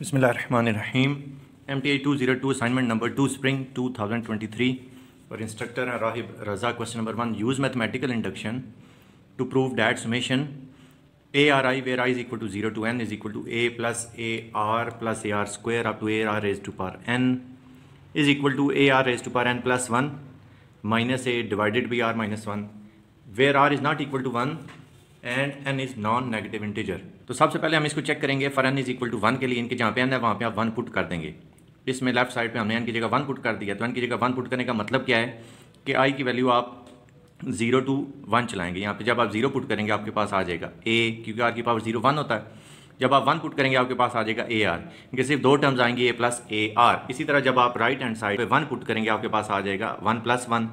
बसमीम M T I two zero two assignment number two spring two thousand twenty three और instructor हैं Rahib Raza question number one use mathematical induction to prove that summation A R I where I is equal to zero to N is equal to A plus A R plus A R square up to A R raise to power N is equal to A R raise to power N plus one minus A divided by R minus one where R is not equal to one and N is non negative integer तो सबसे पहले हम इसको check करेंगे for N is equal to one के लिए इनके जहाँ पे एन है वहाँ पे आप वन पुट कर देंगे इसमें लेफ्ट साइड पे हमने एन की जगह वन पुट कर दिया तो एन की जगह वन पुट करने का मतलब क्या है कि आई की वैल्यू आप जीरो टू वन चलाएंगे यहाँ पे जब आप जीरो पुट करेंगे आपके पास आ जाएगा ए क्योंकि आर की पावर जीरो वन होता है जब आप वन पुट करेंगे आपके पास आ जाएगा ए आर इनके सिर्फ दो टर्म्स आएंगे ए प्लस ए आर इसी तरह जब आप राइट हैंड साइड पे वन पुट करेंगे आपके पास आ जाएगा वन प्लस वन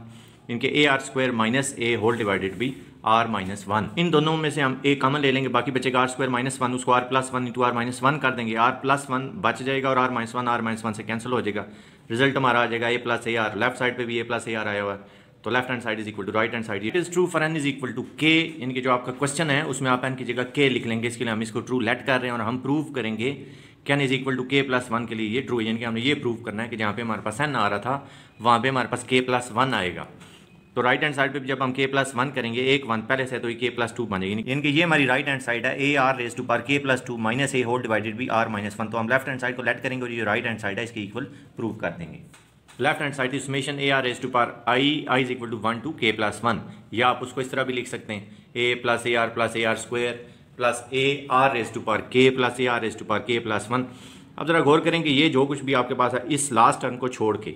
इनके A R square minus A whole divided by R minus one इन दोनों में से हम एक कॉमन ले लेंगे बाकी बचेगा आर स्क्वायर माइनस वन उसको R plus one into R minus one कर देंगे आर प्लस वन बच जाएगा और R minus one R minus one से कैंसिल हो जाएगा रिजल्ट हमारा आ जाएगा A plus A R left side पर भी ए प्लस ए आर आया हुआ है तो left hand side is equal to right hand side it is true for N is equal to K इनके जो आपका क्वेश्चन है उसमें आप एन की जगह के लिख लेंगे इसके लिए हम इसको ट्रू लेट कर रहे हैं और हम प्रूव करेंगे can is equal to K plus one के लिए ये ट्रू यानी कि हमें ये प्रूव करना है कि जहाँ पे हमारे पास एन आ रहा था वहाँ पे हमारे पास के प्लस वन आएगा तो राइट हैंड साइड पे जब हम के प्लस वन करेंगे एक वन पहले से तो ये के प्लस टू बन जाएगी इनके ये हमारी राइट हैंड साइड है A R raise to power के plus two minus A whole divided by R minus one तो हम लेफ्ट हैंड साइड को लेट करेंगे और ये राइट हैंड साइड है इसकी इक्वल प्रूव कर देंगे left hand side summation A R raise to power I I is equal to one to K plus one या आप उसको इस तरह भी लिख सकते हैं A plus A R plus A R square plus A R raise to power के plus A R raise to power के प्लस वन अब ज़रा गौर करें कि ये जो कुछ भी आपके पास है इस लास्ट टर्म को छोड़ के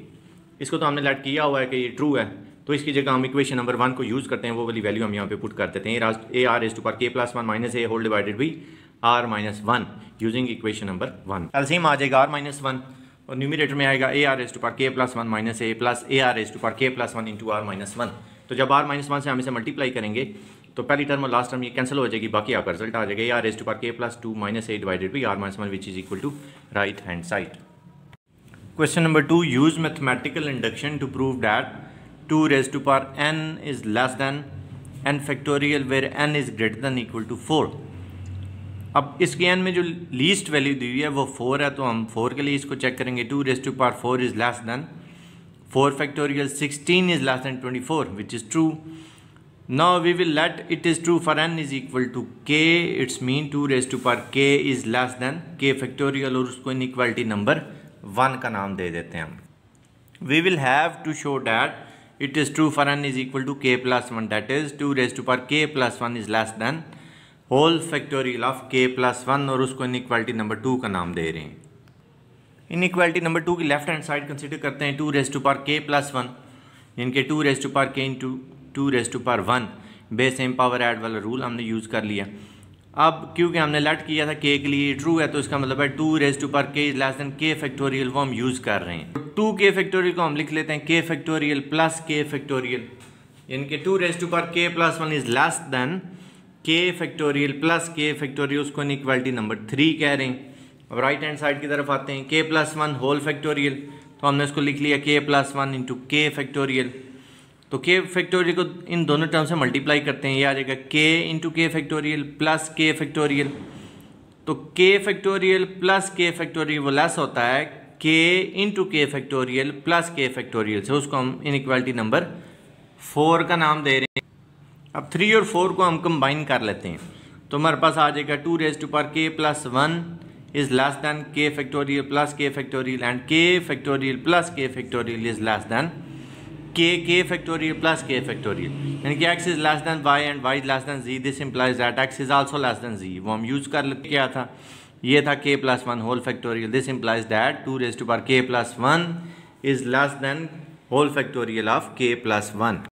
इसको तो हमने लेट किया हुआ है कि ये ट्रू है तो इसकी जगह हम इक्वेशन नंबर वन को यूज़ करते हैं वो वाली वैल्यू हम यहाँ पे पुट कर देते हैं ए R raise to power K plus one minus A whole divided by R minus one using equation number one LCM आ जाएगा आर माइनस वन और न्यूमिनेटर में आएगा A R raise to power K plus one minus A plus A R raise to power K plus one into R minus one तो जब are minus one से हम इसे मल्टीप्लाई करेंगे तो पहली टर्म और लास्ट टर्म ये कैंसिल हो जाएगी बाकी आपका रिजल्ट आ जाएगा ए R raise to power K plus two minus A divided by R minus one which is equal to right hand side question number two use mathematical induction to prove that two raise to power N is less than N factorial where N is greater than equal to four अब इसके N में जो least value दी हुई है वो four है तो हम फोर के लिए इसको चेक करेंगे two raise to power four is less than four factorial sixteen is less than twenty four which is true now we will let it is true for N is equal to K it's mean two raise to power K is less than के factorial और उसको इन equality number one का नाम दे देते हैं हम we will have to show that it is true for n is equal to k plus 1 that is 2 raised to power k plus 1 is less than whole factorial of k plus one और उसको inequality number to का नाम दे रहे हैं inequality number two की left hand side consider करते हैं टू रेस टू पार के प्लस वन इनके two raise to power k into two raise to power one base same power add वाला रूल हमने यूज़ कर लिया अब क्योंकि हमने लेट किया था के के लिए ट्रू है तो इसका मतलब है to raise to power k is less than के फैक्टोरियल वो हम यूज़ कर रहे हैं टू के फैक्टोरियल को हम लिख लेते हैं के फैक्टोरियल प्लस के फैक्टोरियल यानी कि टू रेस टू पार के plus one is less than के फैक्टोरियल प्लस के फैक्टोरियल उसको इनक्वालिटी नंबर थ्री कह रहे हैं अब राइट हैंड साइड की तरफ आते हैं के प्लस वन होल फैक्टोरियल तो हमने इसको लिख लिया k plus one into k factorial तो के फैक्टोरियल को इन दोनों टर्म से मल्टीप्लाई करते हैं ये आ जाएगा के into k factorial plus k factorial तो k factorial plus k factorial वो लेस होता है के into k factorial plus k factorial से उसको हम इनक्वालिटी नंबर फोर का नाम दे रहे हैं अब थ्री और फोर को हम कंबाइन कर लेते हैं तो हमारे पास आ जाएगा टू रेज टू पार के plus one is less than k factorial plus k factorial and k factorial plus k factorial is less than k k factorial plus k factorial यानी कि x is less than y and y is less than z this implies that x is also less than z वो हम use कर क्या था ये था k plus one whole factorial this implies that two raise to power के plus one is less than whole factorial of k plus one